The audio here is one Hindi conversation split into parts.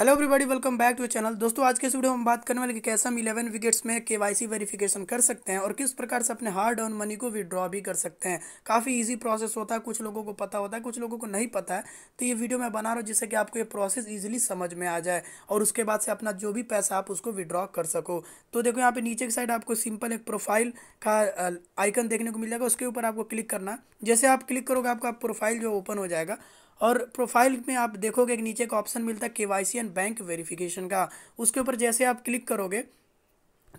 hello everybody welcome back to channel दोस्तों आज के इस वीडियो में हम बात करने वाले कि कैसे हम इलेवन विकेट्स में केवाईसी वेरिफिकेशन कर सकते हैं और किस प्रकार से अपने हार्ड अर्न मनी को विड्रॉ भी कर सकते हैं काफ़ी इजी प्रोसेस होता है कुछ लोगों को पता होता है कुछ लोगों को नहीं पता है तो ये वीडियो मैं बना रहा हूँ जिससे कि आपको ये प्रोसेस ईजिली समझ में आ जाए और उसके बाद से अपना जो भी पैसा आप उसको विड्रॉ कर सको तो देखो यहाँ पर नीचे की साइड आपको सिंपल एक प्रोफाइल का आइकन देखने को मिल जाएगा उसके ऊपर आपको क्लिक करना जैसे आप क्लिक करोगे आपका प्रोफाइल जो ओपन हो जाएगा और प्रोफाइल में आप देखोगे कि नीचे का ऑप्शन मिलता है K Y C and bank verification का उसके ऊपर जैसे आप क्लिक करोगे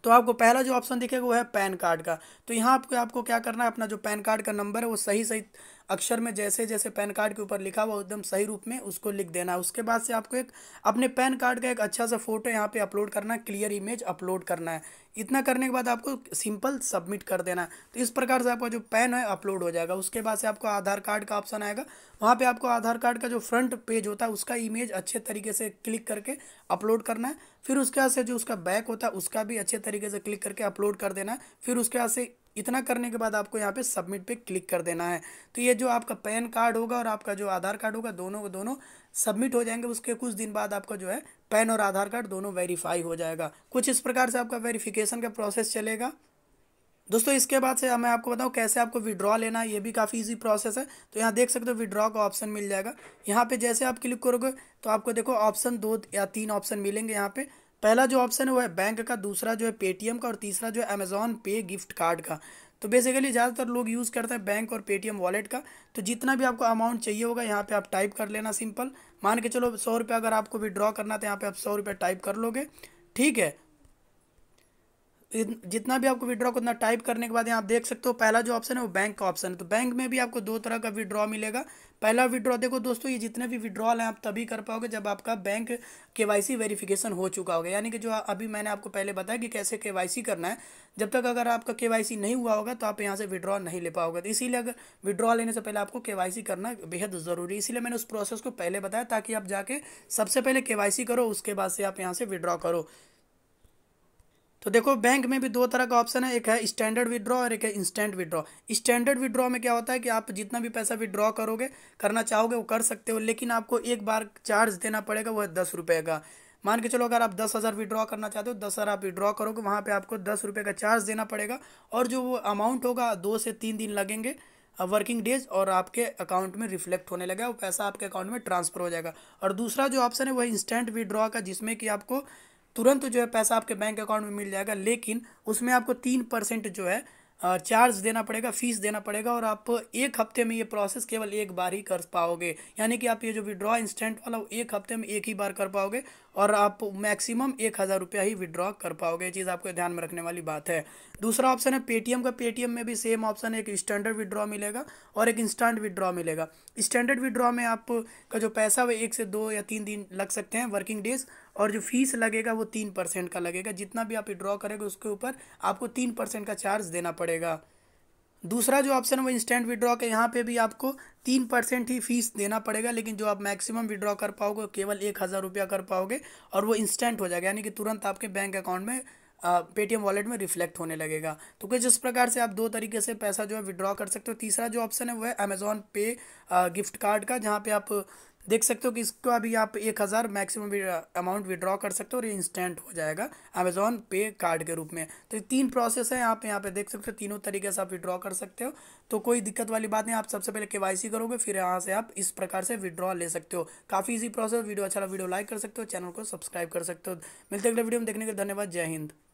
तो आपको पहला जो ऑप्शन दिखेगा वो है पैन कार्ड का तो यहाँ आपको आपको क्या करना है अपना जो पैन कार्ड का नंबर है वो सही सही अक्षर में जैसे जैसे पैन कार्ड के ऊपर लिखा हुआ एकदम सही रूप में उसको लिख देना है उसके बाद से आपको एक अपने पैन कार्ड का एक अच्छा सा फोटो यहाँ पे अपलोड करना है क्लियर इमेज अपलोड करना है इतना करने के बाद आपको सिंपल सबमिट कर देना है तो इस प्रकार से आपका जो पैन है अपलोड हो जाएगा उसके बाद से आपको आधार कार्ड का ऑप्शन आएगा वहाँ पे आपको आधार कार्ड का जो फ्रंट पेज होता है उसका इमेज अच्छे तरीके से क्लिक करके अपलोड करना है फिर उसके बाद से जो उसका बैक होता है उसका भी अच्छे तरीके से क्लिक करके अपलोड कर देना है फिर उसके बाद से इतना करने के बाद आपको यहाँ पे सबमिट पे क्लिक कर देना है तो ये जो आपका पैन कार्ड होगा और आपका जो आधार कार्ड होगा दोनों को दोनों सबमिट हो जाएंगे उसके कुछ दिन बाद आपका जो है पैन और आधार कार्ड दोनों वेरीफाई हो जाएगा कुछ इस प्रकार से आपका वेरीफिकेशन का प्रोसेस चलेगा दोस्तों इसके बाद से मैं आपको बताऊँ कैसे आपको विड्रॉ लेना है ये भी काफ़ी ईजी प्रोसेस है तो यहाँ देख सकते हो विड्रॉ का ऑप्शन मिल जाएगा यहाँ पर जैसे आप क्लिक करोगे तो आपको देखो ऑप्शन दो या तीन ऑप्शन मिलेंगे यहाँ पर पहला जो ऑप्शन है वो है बैंक का दूसरा जो है पेटीएम का और तीसरा जो है अमेज़ॉन पे गिफ्ट कार्ड का तो बेसिकली ज़्यादातर लोग यूज़ करते हैं बैंक और पेटीएम वॉलेट का तो जितना भी आपको अमाउंट चाहिए होगा यहाँ पे आप टाइप कर लेना सिंपल मान के चलो सौ रुपये अगर आपको विड्रॉ करना तो यहाँ पे आप सौ रुपये टाइप कर लोगे ठीक है जितना भी आपको विड्रॉ करना उतना टाइप करने के बाद यहाँ आप देख सकते हो पहला जो ऑप्शन है वो बैंक का ऑप्शन है तो बैंक में भी आपको दो तरह का विड्रॉ मिलेगा पहला विड्रॉ देखो दोस्तों ये जितने भी विड्रॉल हैं आप तभी कर पाओगे जब आपका बैंक के वाई सी वेरिफिकेशन हो चुका होगा यानी कि जो अभी मैंने आपको पहले बताया कि कैसे के वाई सी करना है जब तक अगर आपका के वाई सी नहीं हुआ होगा तो आप यहाँ से विड्रॉ नहीं ले पाओगे तो इसीलिए अगर विड्रॉ लेने से पहले आपको के वाई सी करना बेहद ज़रूरी है इसीलिए मैंने उस प्रोसेस को पहले बताया ताकि आप जाके सबसे पहले के वाई सी करो उसके बाद से आप यहाँ से विड्रॉ करो तो देखो बैंक में भी दो तरह का ऑप्शन है एक है स्टैंडर्ड विड्रॉ और एक है इंस्टेंट विड्रॉ स्टैंडर्ड विड्रॉ में क्या होता है कि आप जितना भी पैसा विड्रॉ करोगे करना चाहोगे वो कर सकते हो लेकिन आपको एक बार चार्ज देना पड़ेगा वह दस रुपये का मान के चलो अगर आप दस हज़ार विड्रॉ करना चाहते हो दस हज़ार आप विड्रॉ करोगे वहाँ पर आपको दस रुपये का चार्ज देना पड़ेगा और जो वो अमाउंट होगा दो से तीन दिन लगेंगे वर्किंग डेज और आपके अकाउंट में रिफ्लेक्ट होने लगा वो पैसा आपके अकाउंट में ट्रांसफ़र हो जाएगा और दूसरा जो ऑप्शन है वह इंस्टेंट विड्रॉ का जिसमें कि आपको तुरंत जो है पैसा आपके बैंक अकाउंट में मिल जाएगा लेकिन उसमें आपको तीन परसेंट जो है चार्ज देना पड़ेगा फीस देना पड़ेगा और आप एक हफ्ते में ये प्रोसेस केवल एक बार ही कर पाओगे यानी कि आप ये जो विड्रॉ इंस्टेंट वाला एक हफ्ते में एक ही बार कर पाओगे और आप मैक्सिमम एक हज़ार रुपया ही विड्रॉ कर पाओगे ये चीज़ आपको ध्यान में रखने वाली बात है दूसरा ऑप्शन है पेटीएम का पेटीएम में भी सेम ऑप्शन है एक स्टैंडर्ड विड्रॉ मिलेगा और एक इंस्टेंट विड्रॉ मिलेगा स्टैंडर्ड विड्रॉ में आपका जो पैसा वो एक से दो या तीन दिन लग सकते हैं वर्किंग डेज और जो फीस लगेगा वो तीन परसेंट का लगेगा जितना भी आप विड्रॉ करेंगे उसके ऊपर आपको तीन परसेंट का चार्ज देना पड़ेगा दूसरा जो ऑप्शन है वो इंस्टेंट विड्रॉ का यहाँ पे भी आपको तीन परसेंट ही फीस देना पड़ेगा लेकिन जो आप मैक्सिमम विड्रॉ कर पाओगे केवल एक हज़ार रुपया कर पाओगे और वो इंस्टेंट हो जाएगा यानी कि तुरंत आपके बैंक अकाउंट में पेटीएम वॉलेट में रिफ्लेक्ट होने लगेगा तो कुछ इस प्रकार से आप दो तरीके से पैसा जो है विड्रॉ कर सकते हो तीसरा जो ऑप्शन है वो है अमेज़ॉन पे गिफ्ट कार्ड का जहाँ पे आप देख सकते हो कि इसका अभी आप एक हज़ार मैक्सिमम अमाउंट विड्रॉ कर सकते हो और ये इंस्टेंट हो जाएगा अमेजोन पे कार्ड के रूप में तो ये तीन प्रोसेस हैं आप यहाँ पे देख सकते हो तीनों तरीके से आप विड्रॉ कर सकते हो तो कोई दिक्कत वाली बात नहीं आप सबसे पहले के करोगे फिर यहाँ से आप इस प्रकार से विड्रॉ ले सकते हो काफ़ी ईजी प्रोसेस वीडियो अच्छा वीडियो लाइक कर सकते हो चैनल को सब्सक्राइब कर सकते हो मिलते अगले वीडियो में देखने के धन्यवाद जय हिंद